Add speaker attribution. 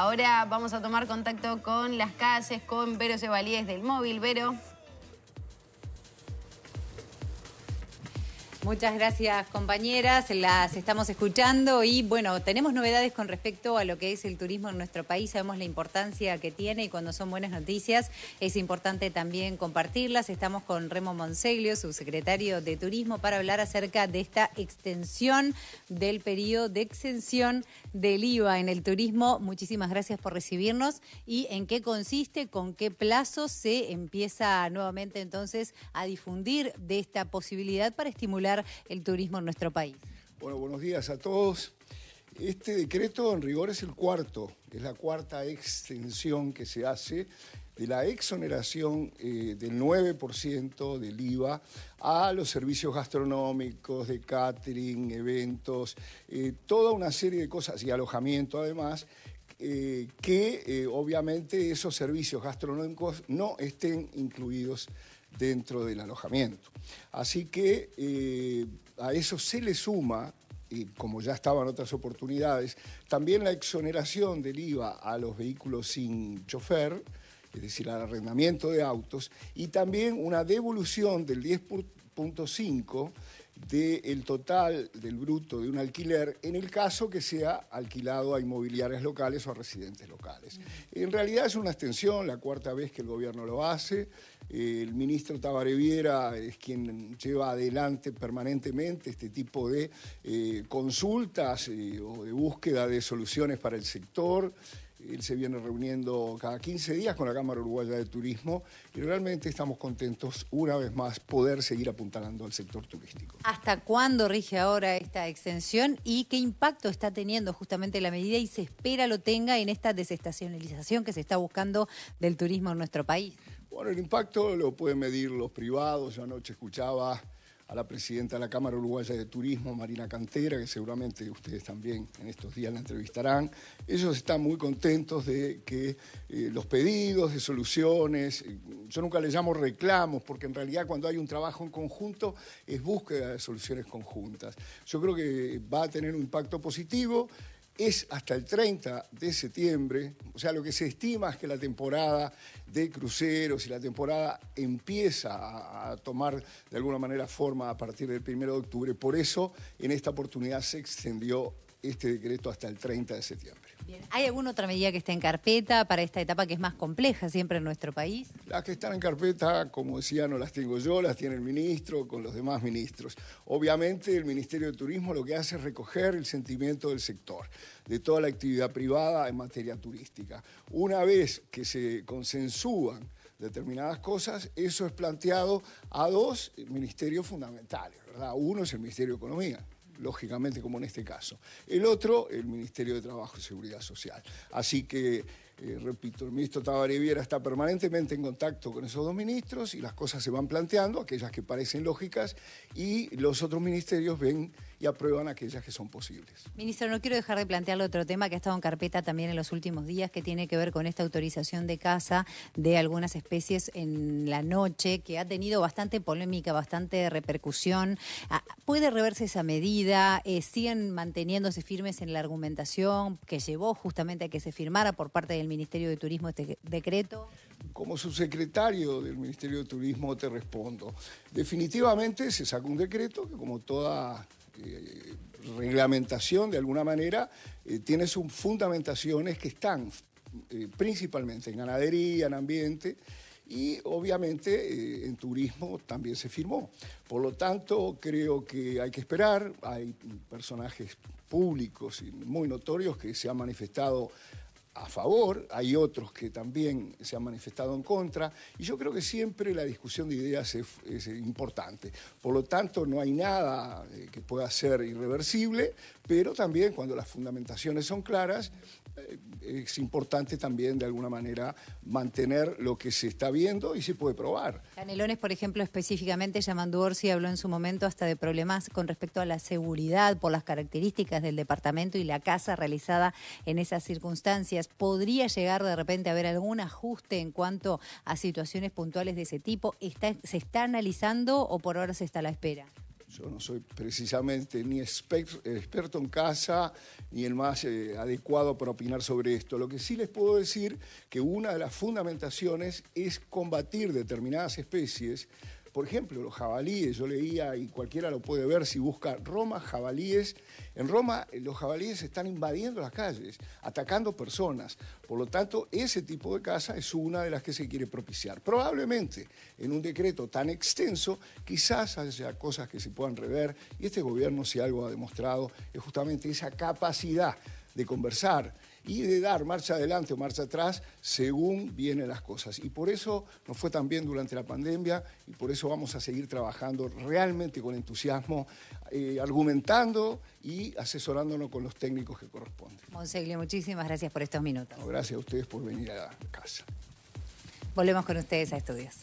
Speaker 1: Ahora vamos a tomar contacto con las Casas, con Vero Cebalíes del móvil. Vero. Muchas gracias compañeras, las estamos escuchando y bueno, tenemos novedades con respecto a lo que es el turismo en nuestro país, sabemos la importancia que tiene y cuando son buenas noticias es importante también compartirlas. Estamos con Remo Monseglio, subsecretario de Turismo, para hablar acerca de esta extensión del periodo de exención del IVA en el turismo. Muchísimas gracias por recibirnos y en qué consiste, con qué plazo se empieza nuevamente entonces a difundir de esta posibilidad para estimular el turismo en nuestro país.
Speaker 2: Bueno, buenos días a todos. Este decreto en rigor es el cuarto, es la cuarta extensión que se hace de la exoneración eh, del 9% del IVA a los servicios gastronómicos, de catering, eventos, eh, toda una serie de cosas y alojamiento además eh, que eh, obviamente esos servicios gastronómicos no estén incluidos dentro del alojamiento. Así que eh, a eso se le suma, y como ya estaban otras oportunidades, también la exoneración del IVA a los vehículos sin chofer, es decir, al arrendamiento de autos, y también una devolución del 10.5 del total del bruto de un alquiler en el caso que sea alquilado a inmobiliarias locales o a residentes locales. En realidad es una extensión, la cuarta vez que el gobierno lo hace. Eh, el ministro Viera es quien lleva adelante permanentemente este tipo de eh, consultas eh, o de búsqueda de soluciones para el sector. Él se viene reuniendo cada 15 días con la Cámara Uruguaya de Turismo y realmente estamos contentos una vez más poder seguir apuntalando al sector turístico.
Speaker 1: ¿Hasta cuándo rige ahora esta extensión y qué impacto está teniendo justamente la medida y se espera lo tenga en esta desestacionalización que se está buscando del turismo en nuestro país?
Speaker 2: Bueno, el impacto lo pueden medir los privados. Yo anoche escuchaba a la presidenta de la Cámara Uruguaya de Turismo, Marina Cantera, que seguramente ustedes también en estos días la entrevistarán. Ellos están muy contentos de que eh, los pedidos de soluciones, eh, yo nunca les llamo reclamos, porque en realidad cuando hay un trabajo en conjunto es búsqueda de soluciones conjuntas. Yo creo que va a tener un impacto positivo es hasta el 30 de septiembre, o sea, lo que se estima es que la temporada de cruceros y la temporada empieza a, tomar de alguna manera forma a partir del 1 de octubre, por eso en esta oportunidad se extendió este decreto hasta el 30 de septiembre.
Speaker 1: ¿Hay alguna otra medida que esté en carpeta para esta etapa que es más compleja siempre en nuestro país?
Speaker 2: Las que están en carpeta, como decía, no las tengo yo, las tiene el ministro con los demás ministros. Obviamente el Ministerio de Turismo lo que hace es recoger el sentimiento del sector, de toda la actividad privada en materia turística. Una vez que se consensúan determinadas cosas, eso es planteado a dos ministerios fundamentales, ¿verdad? Uno es el Ministerio de Economía, lógicamente como en este caso. El otro, el Ministerio de Trabajo y Seguridad Social. Así que, eh, repito, el ministro Tabaré está permanentemente en contacto con esos dos ministros y las cosas se van planteando, aquellas que parecen lógicas, y los otros ministerios ven y aprueban aquellas que son posibles.
Speaker 1: Ministro, no quiero dejar de plantearle otro tema que ha estado en carpeta también en los últimos días, que tiene que ver con esta autorización de caza de algunas especies en la noche, que ha tenido bastante polémica, bastante repercusión. Ah, ¿Puede reverse esa medida? Eh, ¿Siguen manteniéndose firmes en la argumentación que llevó justamente a que se firmara por parte del Ministerio de Turismo este decreto?
Speaker 2: Como subsecretario del Ministerio de Turismo te respondo. Definitivamente se sacó un decreto que como toda eh, reglamentación de alguna manera, eh, tiene sus fundamentaciones que están eh, principalmente en ganadería, en ambiente y obviamente en turismo también se firmó. Por lo tanto, creo que hay que esperar. Hay personajes públicos y muy notorios que se han manifestado a favor, hay otros que también se han manifestado en contra, y yo creo que siempre la discusión de ideas es, importante. Por lo tanto, no hay nada eh, que pueda ser irreversible, pero también cuando las fundamentaciones son claras, eh, es importante también de alguna manera mantener lo que se está viendo y se puede probar.
Speaker 1: Canelones, por ejemplo, específicamente, Llamando Orsi habló en su momento hasta de problemas con respecto a la seguridad por las características del departamento y la casa realizada en esas circunstancias. ¿Podría llegar de repente a haber algún ajuste en cuanto a situaciones puntuales de ese tipo? ¿Se está analizando o por ahora se está a la espera?
Speaker 2: Yo no soy precisamente ni experto en casa, ni el más eh, adecuado para opinar sobre esto. Lo que sí les puedo decir que una de las fundamentaciones es combatir determinadas especies por ejemplo, los jabalíes, yo leía y cualquiera lo puede ver si busca Roma, jabalíes. En Roma eh, los jabalíes están invadiendo las calles, atacando personas. Por lo tanto, ese tipo de casa es una de las que se quiere propiciar. Probablemente en un decreto tan extenso, quizás haya cosas que se puedan rever y este gobierno si algo ha demostrado es justamente esa capacidad de conversar y de dar marcha adelante o marcha atrás según vienen las cosas. Y por eso nos fue tan bien durante la pandemia y por eso vamos a seguir trabajando realmente con entusiasmo, eh, argumentando y asesorándonos con los técnicos que corresponden.
Speaker 1: Monseglio, muchísimas gracias por estos minutos.
Speaker 2: gracias a ustedes por venir a casa.
Speaker 1: Volvemos con ustedes a estudios.